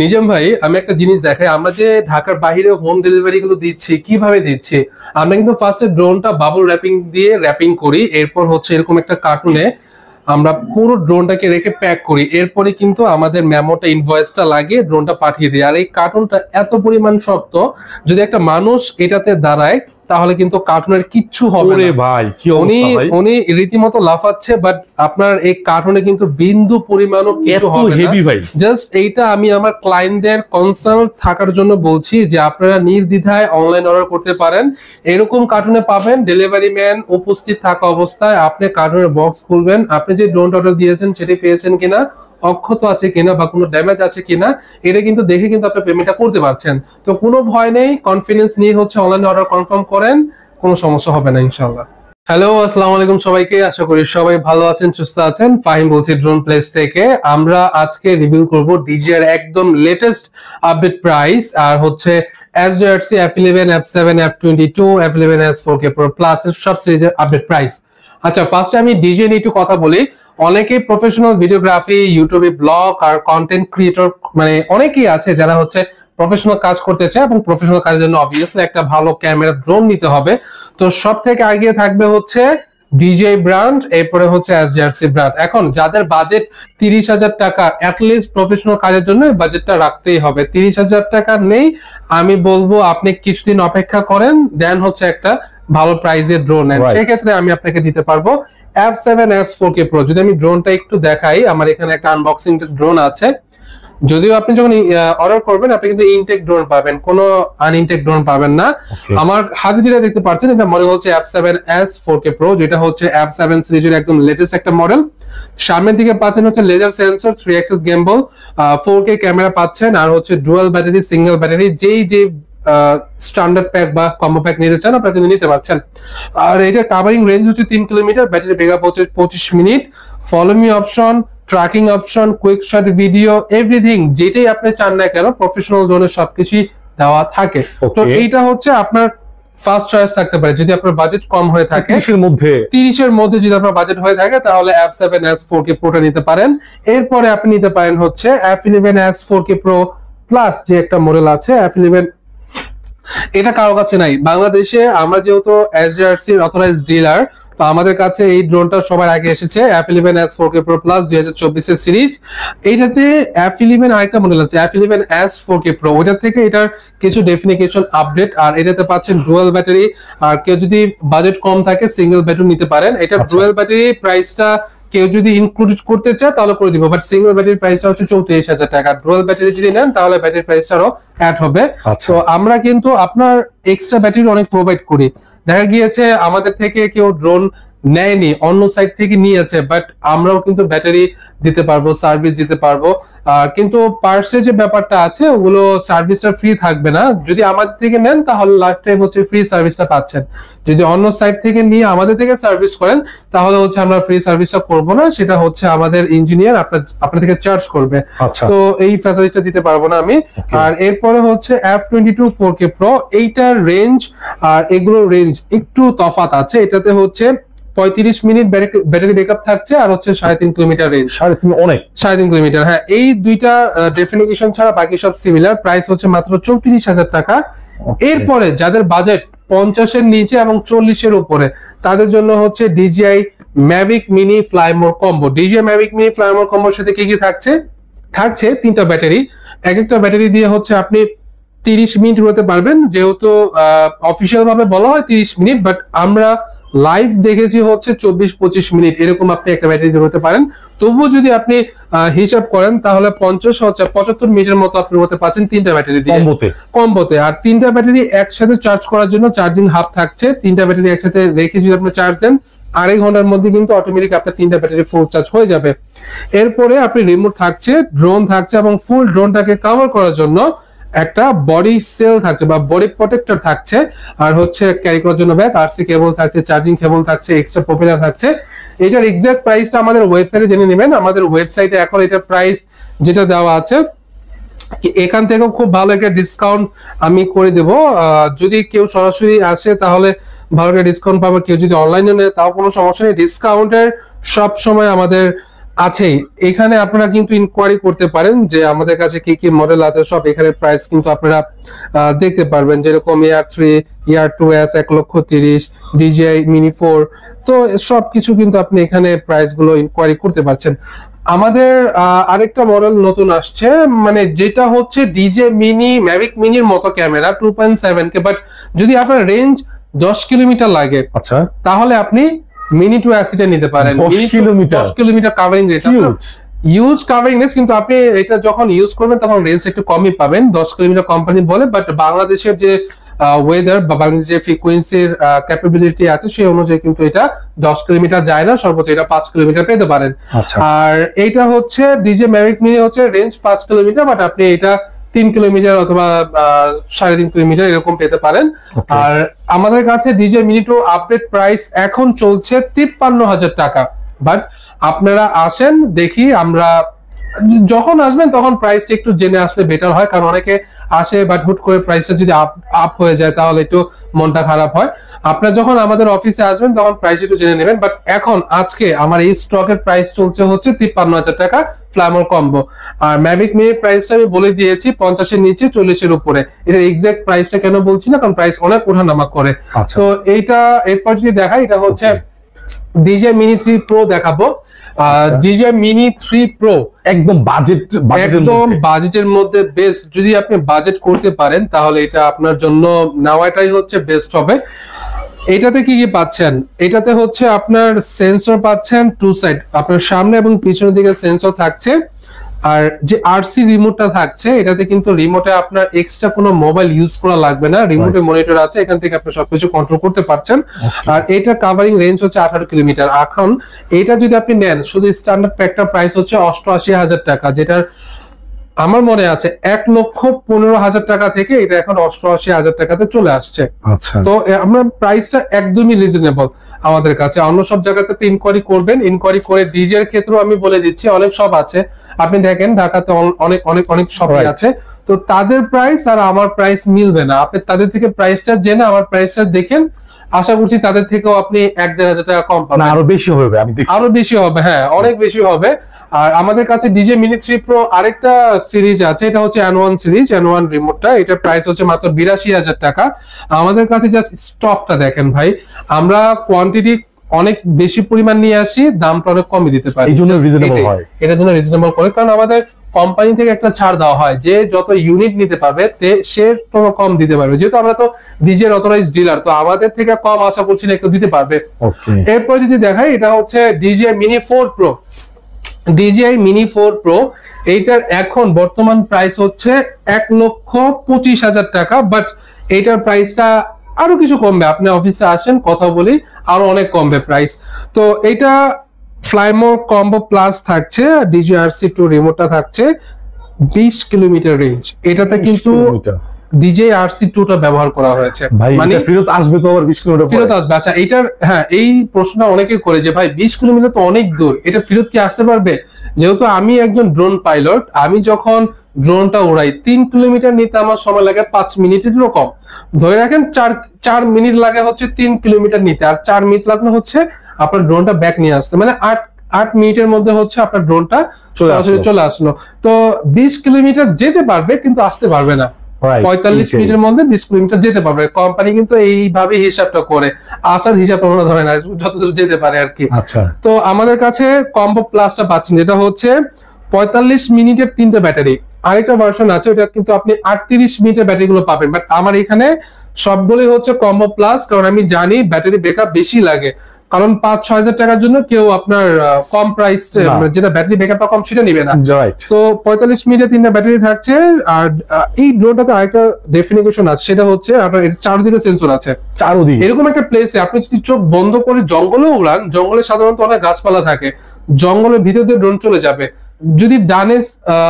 নিজাম ভাই আমি একটা জিনিস দেখাই আমরা যে ঢাকার বাইরে হোম ডেলিভারি গুলো দিচ্ছি কিভাবে দিচ্ছি আমরা কিন্তু ফার্স্টে ড্রোনটা বাবল র্যাপিং দিয়ে র্যাপিং করি এরপর হচ্ছে এরকম একটা কার্টুনে আমরা পুরো ড্রোনটাকে রেখে প্যাক করি এরপরে কিন্তু আমাদের মেমোটা ইনভয়েসটা লাগে ড্রোনটা পাঠিয়ে দিই আর এই কার্টুনটা এত পরিমাণ শক্ত যদি একটা মানুষ এটাতে দাঁড়ায় তাহলে কিন্তু কার্টুনের কিচ্ছু হবে না ভাই উনি উনি রীতিমতো লাফাচ্ছে বাট আপনার এই কার্টুনে কিন্তু বিন্দু পরিমাণও কিছু হবে হেভি ভাই জাস্ট এইটা আমি আমার ক্লায়েন্টদের কনসার্ন থাকার জন্য বলছি যে আপনারা নির্দ্বিধায় অনলাইন অর্ডার করতে পারেন এরকম কার্টুনে পাবেন ডেলিভারি ম্যান উপস্থিত থাকা অবস্থায় আপনি কার্টুনের বক্স খুলবেন আপনি যে ডোন্ট অর্ডার দিয়েছেন সেটি পেয়েছেন কিনা অক্ষত আছে কিনা বা কোনো ড্যামেজ আছে কিনা এটা কিন্তু দেখে কিন্তু আপনি পেমেন্টটা করতে পারছেন তো কোনো ভয় নেই কনফিডেন্স নিয়ে হচ্ছে অনলাইন অর্ডার কনফার্ম করেন কোনো সমস্যা হবে না ইনশাল্লাহ হ্যালো আসসালামু আলাইকুম সবাইকে আশা করি সবাই ভালো আছেন সুস্থ আছেন ফাহিম বলছি ড্রোন প্লেস থেকে আমরা আজকে রিভিউ করব ডিজিআর একদম লেটেস্ট আপডেট প্রাইস আর হচ্ছে এস জয়ারসি F eleven F seven F twenty two F eleven S four K pro plus সব সিরিজের আপডেট প্রাইস আচ্ছা ফার্স্টে আমি ডিজিআর নিয়ে একটু কথা বলি অনেকেই প্রফেশনাল ভিডিওগ্রাফি ইউটিউবে ব্লগ আর কন্টেন্ট ক্রিয়েটর মানে অনেকেই আছে যারা হচ্ছে প্রফেশনাল কাজ করতে চায় এবং প্রফেশনাল কাজের জন্য অবভিয়াসলি একটা ভালো ক্যামেরা ড্রোন নিতে হবে তো সব থেকে আগিয়ে থাকবে হচ্ছে ডিজে ব্র্যান্ড এরপরে হচ্ছে এস এসজিআরসি ব্র্যান্ড এখন যাদের বাজেট তিরিশ হাজার টাকা অ্যাটলিস্ট প্রফেশনাল কাজের জন্য বাজেটটা রাখতেই হবে তিরিশ হাজার টাকা নেই আমি বলবো আপনি কিছুদিন অপেক্ষা করেন দেন হচ্ছে একটা ভালো প্রাইজের ড্রোন নেন সেক্ষেত্রে আমি আপনাকে দিতে পারবো F seven S four K pro যদি আমি ড্রোনটা একটু দেখাই আমার এখানে একটা আনবক্সিং ড্রোন আছে যদিও আপনি যখন অর্ডার করবেন আপনি কিন্তু ইনটেক ড্রোন পাবেন কোনো আনইনটেক ড্রোন পাবেন না আমার হাতে যেটা দেখতে পাচ্ছেন এটা মডেল হচ্ছে F seven S four K pro যেটা হচ্ছে অ্যাপ সেভেন সিরিজের একদম লেটেস্ট একটা মডেল সামনের দিকে পাচ্ছেন হচ্ছে laser sensor three axis gimbal four K camera পাচ্ছেন আর হচ্ছে ডুয়াল ব্যাটারি সিঙ্গেল ব্যাটারি যেই যে স্ট্যান্ডার্ড প্যাক বা কম্বো প্যাক নিতে চান আপনারা কিন্তু নিতে পারছেন আর এটা কাভারিং রেঞ্জ হচ্ছে তিন কিলোমিটার ব্যাটারি বেগা পঁচিশ minute follow me option tracking option quick shot video everything যেটাই আপনি চান না কেন প্রফেশনাল জোনে সবকিছুই দেওয়া থাকে তো এইটা হচ্ছে আপনার ফার্স্ট চয়েস থাকতে পারে যদি আপনার বাজেট কম হয়ে থাকে তিরিশের মধ্যে তিরিশের মধ্যে যদি আপনার বাজেট হয়ে থাকে তাহলে F seven S four K প্রোটা নিতে পারেন এরপরে আপনি নিতে পারেন হচ্ছে F eleven S four K pro plus যে একটা মডেল আছে অ্যাপ ইলেভেন এটা কারো কাছে নাই বাংলাদেশে আমরা যেহেতু অথরাইজ ডিলার তো আমাদের কাছে এই ড্রোনটা সবার আগে এসেছে F eleven S four K pro plus দুই হাজার চব্বিশের সিরিজ এইটাতে এফ ইলেভেন আরেকটা মডেল আছে F eleven S four K pro ওইটার থেকে এটার কিছু ডেফিনিকেশন আপডেট আর এটাতে পাচ্ছেন ডুয়েল ব্যাটারি আর কেউ যদি বাজেট কম থাকে সিঙ্গেল ব্যাটারি নিতে পারেন এটা ডুয়েল ব্যাটারি প্রাইসটা কেউ যদি ইনক্লুড করতে চায় তাহলে করে দিব বাট সিঙ্গেল ব্যাটারির প্রাইসটা হচ্ছে চৌত্রিশ হাজার টাকা ডুয়াল ব্যাটারি যদি নেন তাহলে ব্যাটারি প্রাইসটারও অ্যাড হবে আচ্ছা। তো আমরা কিন্তু আপনার এক্সট্রা ব্যাটারি অনেক প্রোভাইড করি দেখা গিয়েছে আমাদের থেকে কেউ ড্রোন নেয়নি অন্য সাইড থেকে নিয়েছে বাট আমরাও কিন্তু ব্যাটারি দিতে পারবো সার্ভিস দিতে পারবো কিন্তু পার্সে যে ব্যাপারটা আছে ওগুলো সার্ভিসটা ফ্রি থাকবে না যদি আমাদের থেকে নেন তাহলে লাইফ টাইম হচ্ছে ফ্রি সার্ভিসটা পাচ্ছেন যদি অন্য সাইড থেকে নিয়ে আমাদের থেকে সার্ভিস করেন তাহলে হচ্ছে আমরা ফ্রি সার্ভিসটা করবো না সেটা হচ্ছে আমাদের ইঞ্জিনিয়ার আপনার আপনার থেকে চার্জ করবে আচ্ছা। তো এই ফ্যাসিলিটিটা দিতে পারবো না আমি আর এরপরে হচ্ছে F twenty two four K pro এইটার রেঞ্জ আর এগুলোর রেঞ্জ একটু তফাত আছে এটাতে হচ্ছে পঁয়ত্রিশ মিনিট ব্যাটারি ব্যাকআপ থাকছে আর হচ্ছে সাড়ে তিন কিলোমিটার রেঞ্জ সাড়ে তিন অনেক সাড়ে তিন কিলোমিটার হ্যাঁ এই দুইটা ডেফিনেশন ছাড়া বাকি সব সিমিলার প্রাইস হচ্ছে মাত্র চৌত্রিশ হাজার টাকা এরপরে যাদের বাজেট পঞ্চাশের নিচে এবং চল্লিশের উপরে তাদের জন্য হচ্ছে DJI Mavic mini fly more combo DJI Mavic mini fly more কম্বোর সাথে কি কি থাকছে থাকছে তিনটা ব্যাটারি এক একটা ব্যাটারি দিয়ে হচ্ছে আপনি তিরিশ মিনিট হতে পারবেন যেহেতু অফিসিয়াল ভাবে বলা হয় তিরিশ মিনিট বাট আমরা লাইভ দেখেছি হচ্ছে চব্বিশ পঁচিশ মিনিট এরকম আপনি একটা ব্যাটারি ধরতে পারেন তবুও যদি আপনি হিসাব করেন তাহলে পঞ্চাশ হচ্ছে পঁচাত্তর মিনিটের মতো আপনি হতে পারছেন তিনটা ব্যাটারি দিয়ে কম্বোতে আর তিনটা ব্যাটারি একসাথে চার্জ করার জন্য চার্জিং হাব থাকছে তিনটা ব্যাটারি একসাথে রেখে যদি আপনি চার্জ দেন আড়াই ঘন্টার মধ্যে কিন্তু অটোমেটিক আপনার তিনটা ব্যাটারি ফুল চার্জ হয়ে যাবে এরপরে আপনি রিমোট থাকছে ড্রোন থাকছে এবং ফুল ড্রোনটাকে কভার করার জন্য একটা বডি সেল থাকছে বা বডি প্রোটেক্টর থাকছে আর হচ্ছে ক্যারি করার জন্য ব্যাগ সি কেবল থাকছে চার্জিং কেবল থাকছে এক্সট্রা পপুলার থাকছে এটার এক্সাক্ট প্রাইসটা আমাদের ওয়েবসাইটে জেনে নেবেন আমাদের ওয়েবসাইটে এখন এটার প্রাইস যেটা দেওয়া আছে এখান থেকে খুব ভালো একটা ডিসকাউন্ট আমি করে দেব যদি কেউ সরাসরি আসে তাহলে ভালো একটা ডিসকাউন্ট পাবে কেউ যদি অনলাইনে নেয় তাও কোনো সমস্যা নেই ডিসকাউন্টের সব সময় আমাদের আছেই এখানে আপনারা কিন্তু ইনকোয়ারি করতে পারেন যে আমাদের কাছে কি কি মডেল আছে সব এখানে প্রাইস কিন্তু আপনারা দেখতে পারবেন যেরকম air three air two S এক লক্ষ তিরিশ ডিজিআই মিনি ফোর তো সব কিছু কিন্তু আপনি এখানে প্রাইসগুলো ইনকোয়ারি করতে পারছেন আমাদের আরেকটা মডেল নতুন আসছে মানে যেটা হচ্ছে ডিজে মিনি ম্যাভিক মিনির মতো camera two point seven K but যদি আপনার রেঞ্জ দশ কিলোমিটার লাগে আচ্ছা তাহলে আপনি মিনি টু নিতে পারেন 10 কিলোমিটার 10 কিলোমিটার ইউজ কিন্তু আপনি এটা যখন ইউজ করবেন তখন রেঞ্জ একটু কমই পাবেন 10 কিলোমিটার কোম্পানি বলে বাট বাংলাদেশের যে ওয়েদার বা বাংলাদেশের যে ফ্রিকোয়েন্সির ক্যাপাবিলিটি আছে সেই অনুযায়ী কিন্তু এটা 10 কিলোমিটার যায় না সর্বোচ্চ এটা 5 কিলোমিটার পেতে পারেন আচ্ছা। আর এইটা হচ্ছে ডিজে ম্যাভিক মিনি হচ্ছে রেঞ্জ 5 কিলোমিটার বাট আপনি এটা তিন কিলোমিটার অথবা সাড়ে তিন কিলোমিটার এরকম পেতে পারেন আর আমাদের কাছে ডিজে মিনিটো আপডেট প্রাইস এখন চলছে তিপ্পান্ন হাজার টাকা বাট আপনারা আসেন দেখি আমরা যখন আসবেন তখন প্রাইসটা একটু জেনে আসলে বেটার হয় কারণ অনেকে আসে বাট হুট করে প্রাইসটা যদি আপ আপ হয়ে যায় তাহলে একটু মনটা খারাপ হয় আপনার যখন আমাদের অফিসে আসবেন তখন প্রাইস একটু জেনে নেবেন বাট এখন আজকে আমার এই স্টকের প্রাইস চলছে হচ্ছে তিপ্পান্ন হাজার টাকা ফ্লামোর কম্বো আর ম্যাভিক মেয়ের প্রাইসটা আমি বলে দিয়েছি পঞ্চাশের নিচে চল্লিশের উপরে এটা এক্সাক্ট প্রাইসটা কেন বলছি না কারণ প্রাইস অনেক ওঠানামা করে আচ্ছা। তো এইটা এরপর যদি দেখাই এটা হচ্ছে ডিজে মিনি থ্রি প্রো দেখাবো DJI মিনি 3 প্রো একদম বাজেট একদম বাজেটের মধ্যে বেস্ট যদি আপনি বাজেট করতে পারেন তাহলে এটা আপনার জন্য নেওয়াটাই হচ্ছে বেস্ট হবে এটাতে কি কি পাচ্ছেন এটাতে হচ্ছে আপনার সেন্সর পাচ্ছেন টু সাইড আপনার সামনে এবং পিছনের দিকে সেন্সর থাকছে আর যে আরসি রিমোটটা থাকছে এটাতে কিন্তু রিমোটে আপনার এক্সট্রা কোনো মোবাইল ইউজ করা লাগবে না রিমোটে মনিটর আছে এখান থেকে আপনি সবকিছু কন্ট্রোল করতে পারছেন আর এটা কাভারিং রেঞ্জ হচ্ছে আঠারো কিলোমিটার এখন এটা যদি আপনি নেন শুধু স্ট্যান্ডার্ড প্যাকটার প্রাইস হচ্ছে অষ্টআশি হাজার টাকা যেটার আমার মনে আছে এক লক্ষ পনেরো হাজার টাকা থেকে এটা এখন অষ্টআশি হাজার টাকাতে চলে আসছে আচ্ছা। তো আমরা প্রাইসটা একদমই রিজনেবল আমাদের কাছে অন্য সব জায়গাতে তো ইনকোয়ারি করবেন ইনকোয়ারি করে ডিজের ক্ষেত্রে আমি বলে দিচ্ছি অনেক সব আছে আপনি দেখেন ঢাকাতে অনেক অনেক অনেক সব আছে তো তাদের প্রাইস আর আমার প্রাইস মিলবে না আপনি তাদের থেকে প্রাইসটা জেনে আমার প্রাইসটা দেখেন আশা করছি তাদের থেকেও আপনি এক দেড় হাজার টাকা কম পাবেন আরো বেশি হবে আমি আরো বেশি হবে হ্যাঁ অনেক বেশি হবে আর আমাদের কাছে ডিজে মিনি থ্রি প্রো আরেকটা সিরিজ আছে এটা হচ্ছে N one series N one রিমোটটা এটার প্রাইস হচ্ছে মাত্র বিরাশি হাজার টাকা আমাদের কাছে জাস্ট স্টকটা দেখেন ভাই আমরা কোয়ান্টিটি অনেক বেশি পরিমাণ নিয়ে আসি দামটা অনেক কমে দিতে পারি এটা জন্য রিজনেবল এটার জন্য রিজনেবল করে কারণ আমাদের কোম্পানি থেকে একটা ছাড় দেওয়া হয় যে যত ইউনিট নিতে পারবে সে কম দিতে পারবে যেহেতু আমরা তো ডিজের অথরাইজ ডিলার তো আমাদের থেকে কম আশা করছি না কেউ দিতে পারবে এরপরে যদি দেখাই এটা হচ্ছে DJI mini four pro DJI mini four pro এইটার এখন বর্তমান প্রাইস হচ্ছে এক লক্ষ পঁচিশ হাজার টাকা বাট এইটার প্রাইসটা আরো কিছু কমবে আপনি অফিসে আসেন কথা বলি আরো অনেক কমবে প্রাইস তো এটা ফ্লাইমো কম্বো প্লাস থাকছে ডিজিআরসি টু রিমোটটা থাকছে বিশ কিলোমিটার রেঞ্জ এটাতে কিন্তু টুটা ব্যবহার করা হয়েছে মানে আসবে তো আবার বিশ কিলোমিটার আসবে আচ্ছা হ্যাঁ এই প্রশ্নটা অনেকে করে যে ভাই বিশ কিলোমিটার তো অনেক দূর এটা কি আসতে পারবে যেহেতু আমি একজন ড্রোন পাইলট আমি যখন ড্রোনটা উড়াই তিন কিলোমিটার নিতে আমার সময় লাগে পাঁচ মিনিট কম ধরে রাখেন চার চার মিনিট লাগে হচ্ছে তিন কিলোমিটার নিতে আর চার মিনিট লাগলো হচ্ছে আপনার ড্রোনটা ব্যাক নিয়ে আসতে মানে আট আট মিনিটের মধ্যে হচ্ছে আপনার ড্রোনটা চলে আসলো তো বিশ কিলোমিটার যেতে পারবে কিন্তু আসতে পারবে না পঁয়তাল্লিশ মিনিটের মধ্যে বিশ কিলোমিটার যেতে পারবে কোম্পানি কিন্তু এইভাবে হিসাবটা করে আসার হিসাব আমরা ধরে না যতদূর যেতে পারে আর কি আচ্ছা। তো আমাদের কাছে কম্বো প্লাসটা পাচ্ছেন যেটা হচ্ছে পঁয়তাল্লিশ মিনিটের তিনটা ব্যাটারি আরেকটা ভার্সন আছে ওটা কিন্তু আপনি আটত্রিশ মিনিটের ব্যাটারি গুলো পাবেন বাট আমার এখানে সবগুলোই হচ্ছে কম্বো প্লাস কারণ আমি জানি ব্যাটারি বেকআপ বেশি লাগে কারণ পাঁচ ছয় হাজার টাকার জন্য কেউ আপনার কম প্রাইস মানে যেটা ব্যাটারি ব্যাকআপ কম সেটা নিবে না তো পঁয়তাল্লিশ মিনিটে তিনটা ব্যাটারি থাকছে আর এই ড্রোটাতে আরেকটা ডেফিনিকেশন আছে সেটা হচ্ছে আপনার চারদিকে সেন্সর আছে চারদিকে এরকম একটা প্লেসে আপনি যদি চোখ বন্ধ করে জঙ্গলে উড়ান জঙ্গলে সাধারণত অনেক গাছপালা থাকে জঙ্গলের ভিতর দিয়ে ড্রোন চলে যাবে যদি ডানে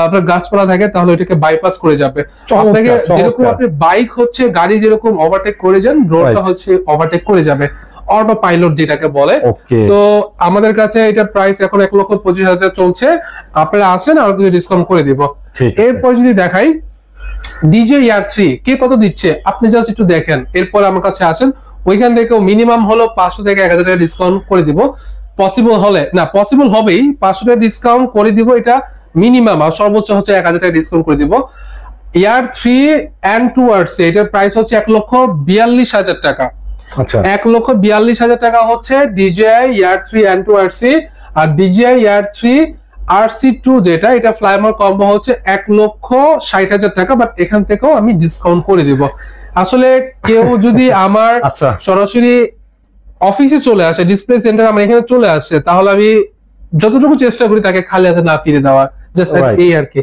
আপনার গাছপালা থাকে তাহলে ওইটাকে বাইপাস করে যাবে আপনাকে যেরকম আপনি বাইক হচ্ছে গাড়ি যেরকম ওভারটেক করে যান ড্রোনটা হচ্ছে ওভারটেক করে যাবে অটো পাইলট যেটাকে বলে তো আমাদের কাছে এটা প্রাইস এখন এক লক্ষ পঁচিশ হাজার চলছে আপনারা আসেন আর কিছু ডিসকাউন্ট করে দিব এরপর যদি দেখাই ডিজে ইয়ার থ্রি কে কত দিচ্ছে আপনি জাস্ট একটু দেখেন এরপর আমার কাছে আসেন ওইখান থেকে মিনিমাম হলো পাঁচশো থেকে এক হাজার টাকা ডিসকাউন্ট করে দিব পসিবল হলে না পসিবল হবেই পাঁচশো টাকা ডিসকাউন্ট করে দিব এটা মিনিমাম আর সর্বোচ্চ হচ্ছে এক হাজার টাকা ডিসকাউন্ট করে দিব ইয়ার থ্রি অ্যান্ড টুয়ার্ডস এটার প্রাইস হচ্ছে এক লক্ষ বিয়াল্লিশ হাজার টাকা আচ্ছা। এক লক্ষ বিয়াল্লিশ হাজার টাকা হচ্ছে DJI air three N two RC আর DJI air three RC two যেটা এটা ফ্লাইমোর কম্বো হচ্ছে এক লক্ষ ষাট হাজার টাকা বাট এখান থেকেও আমি ডিসকাউন্ট করে দিব আসলে কেউ যদি আমার আচ্ছা। সরাসরি অফিসে চলে আসে ডিসপ্লে সেন্টার আমার এখানে চলে আসে তাহলে আমি যতটুকু চেষ্টা করি তাকে খালি হাতে না ফিরে দেওয়ার জাস্ট এই আর কি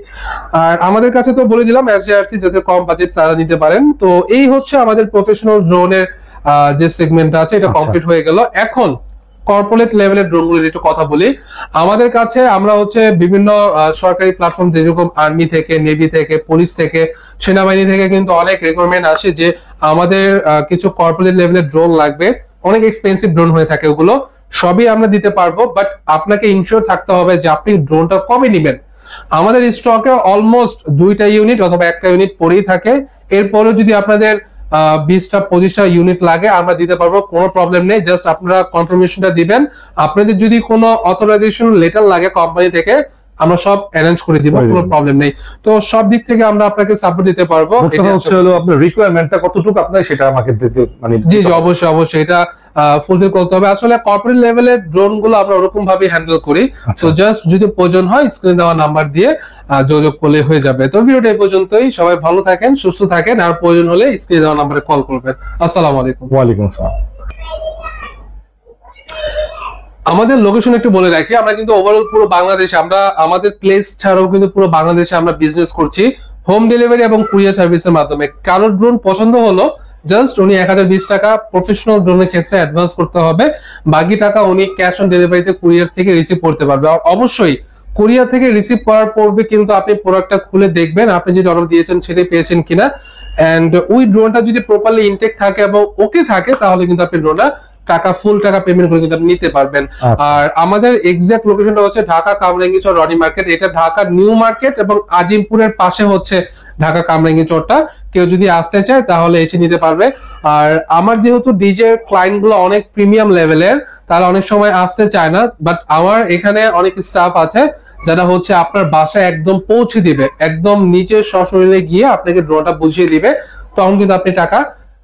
আর আমাদের কাছে তো বলে দিলাম এস সি যাতে কম বাজেট তারা নিতে পারেন তো এই হচ্ছে আমাদের প্রফেশনাল ড্রোনের যে সেগমেন্টটা আছে এটা কমপ্লিট আচ্ছা। হয়ে গেল এখন কর্পোরেট লেভেলের ড্রোনগুলির একটু কথা বলি আমাদের কাছে আমরা হচ্ছে বিভিন্ন সরকারি প্ল্যাটফর্ম যেরকম আর্মি থেকে নেভি থেকে পুলিশ থেকে সেনাবাহিনী থেকে কিন্তু অনেক রেকমেন্ড আসে যে আমাদের কিছু কর্পোরেট লেভেলের ড্রোন লাগবে অনেক এক্সপেন্সিভ ড্রোন হয়ে থাকে ওগুলো সবই আমরা দিতে পারবো বাট আপনাকে ইনশিওর থাকতে হবে যে আপনি ড্রোনটা কমে নেবেন আমাদের স্টকে অলমোস্ট দুইটা ইউনিট অথবা একটা ইউনিট পরেই থাকে এরপরেও যদি আপনাদের বিশটা পঁচিশটা ইউনিট লাগে আমরা দিতে পারবো কোনো প্রবলেম নেই জাস্ট আপনারা কনফার্মেশনটা দিবেন আপনাদের যদি কোনো অথরাইজেশন লেটার লাগে কোম্পানি থেকে আমরা সব অ্যারেঞ্জ করে দিব কোনো প্রবলেম নেই তো সব দিক থেকে আমরা আপনাকে সাপোর্ট দিতে পারবো এটা হচ্ছে হলো আপনার রিকোয়ারমেন্টটা কতটুকু আপনার সেটা আমাকে দিতে মানে জি জি অবশ্যই অবশ্যই এটা ফুলফিল করতে হবে আসলে কর্পোরেট লেভেলে ড্রোন গুলো আমরা ওরকম ভাবে হ্যান্ডেল করি তো আচ্ছা। জাস্ট যদি প্রয়োজন হয় স্ক্রিনে দেওয়া নাম্বার দিয়ে যোগাযোগ করলে হয়ে যাবে তো ভিডিওটা এই পর্যন্তই সবাই ভালো থাকেন সুস্থ থাকেন আর প্রয়োজন হলে স্ক্রিনে দেওয়া নাম্বারে কল করবেন আসসালামু আলাইকুম ওয়ালাইকুম আসসালাম আমাদের লোকেশন একটু বলে রাখি আমরা কিন্তু ওভারঅল পুরো বাংলাদেশে আমরা আমাদের প্লেস ছাড়াও কিন্তু পুরো বাংলাদেশে আমরা বিজনেস করছি হোম ডেলিভারি এবং কুরিয়ার সার্ভিসের মাধ্যমে কারোর ড্রোন পছন্দ হলো জাস্ট উনি এক টাকা প্রফেশনাল ড্রোনের ক্ষেত্রে অ্যাডভান্স করতে হবে বাকি টাকা উনি ক্যাশ অন ডেলিভারিতে কুরিয়ার থেকে রিসিভ করতে পারবে আর অবশ্যই কোরিয়া থেকে রিসিভ করার পূর্বে কিন্তু আপনি প্রোডাক্টটা খুলে দেখবেন আপনি যে অর্ডার দিয়েছেন সেটা পেয়েছেন কিনা অ্যান্ড ওই ড্রোনটা যদি প্রপারলি ইনটেক থাকে এবং ওকে থাকে তাহলে কিন্তু আপনি ড্রোনটা টাকা ফুল টাকা পেমেন্ট করে কিন্তু নিতে পারবেন আচ্ছা। আর আমাদের এক্সাক্ট লোকেশনটা হচ্ছে ঢাকা কামরাঙ্গি চর রনি মার্কেট এটা ঢাকা নিউ মার্কেট এবং আজিমপুরের পাশে হচ্ছে ঢাকা কামরাঙ্গি চরটা কেউ যদি আসতে চায় তাহলে এসে নিতে পারবে আর আমার যেহেতু ডিজে ক্লায়েন্ট গুলো অনেক প্রিমিয়াম লেভেলের তারা অনেক সময় আসতে চায় না বাট আমার এখানে অনেক স্টাফ আছে যারা হচ্ছে আপনার বাসায় একদম পৌঁছে দিবে একদম নিচে সশরীরে গিয়ে আপনাকে ড্রোনটা বুঝিয়ে দিবে তখন কিন্তু আপনি টাকা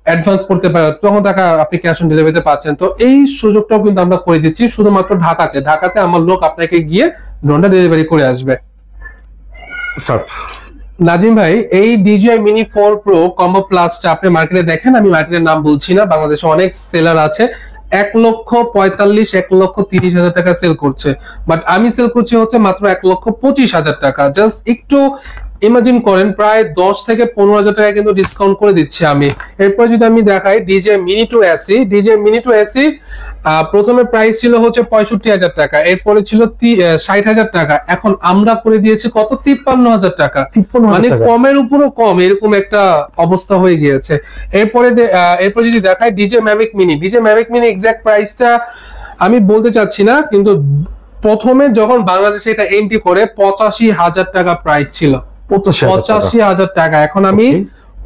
অ্যাডভান্স করতে পারেন তখন টাকা আপনি ক্যাশ অন ডেলিভারিতে পাচ্ছেন তো এই সুযোগটাও কিন্তু আমরা করে দিচ্ছি শুধুমাত্র ঢাকাতে ঢাকাতে আমার লোক আপনাকে গিয়ে ড্রোনটা ডেলিভারি করে আসবে নাজিম ভাই এই DJI mini four pro combo প্লাসটা আপনি মার্কেটে দেখেন আমি মার্কেটের নাম বলছি না বাংলাদেশে অনেক সেলার আছে এক লক্ষ পঁয়তাল্লিশ এক লক্ষ তিরিশ হাজার টাকা সেল করছে বাট আমি সেল করছি হচ্ছে মাত্র এক লক্ষ পঁচিশ হাজার টাকা জাস্ট একটু ইমাজিন করেন প্রায় দশ থেকে পনেরো হাজার টাকা কিন্তু ডিসকাউন্ট করে দিচ্ছি আমি এরপর যদি আমি দেখাই DJI mini two SE DJI mini two SE প্রথমে প্রাইস ছিল হচ্ছে পঁয়ষট্টি হাজার টাকা এরপরে ছিল ষাট হাজার টাকা এখন আমরা করে দিয়েছি কত তিপ্পান্ন হাজার টাকা মানে কমের উপরও কম এরকম একটা অবস্থা হয়ে গিয়েছে এরপরে এরপর যদি দেখাই DJI Mavic mini DJI Mavic mini exact প্রাইসটা আমি বলতে চাচ্ছি না কিন্তু প্রথমে যখন বাংলাদেশে এটা এন্ট্রি করে পঁচাশি হাজার টাকা প্রাইস ছিল পঁচাশি হাজার টাকা এখন আমি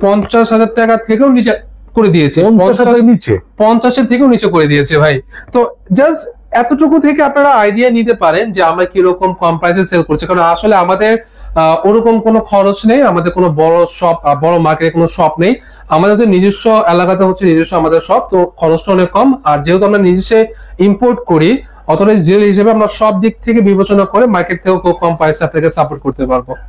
পঞ্চাশ হাজার টাকা থেকেও নিচে করে দিয়েছি নিচে পঞ্চাশের থেকেও নিচে করে দিয়েছে ভাই তো জাস্ট এতটুকু থেকে আপনারা আইডিয়া নিতে পারেন যে আমরা কিরকম কম প্রাইসে সেল করছি কারণ আসলে আমাদের ওরকম কোনো খরচ নেই আমাদের কোনো বড় শপ বড় মার্কেটে কোনো শপ নেই আমাদের তো নিজস্ব এলাকাতে হচ্ছে নিজস্ব আমাদের শপ তো খরচটা অনেক কম আর যেহেতু আমরা নিজস্ব ইম্পোর্ট করি অথরাইজ ডিল হিসেবে আমরা সব দিক থেকে বিবেচনা করে মার্কেট থেকেও কম প্রাইসে আপনাকে সাপোর্ট করতে পারবো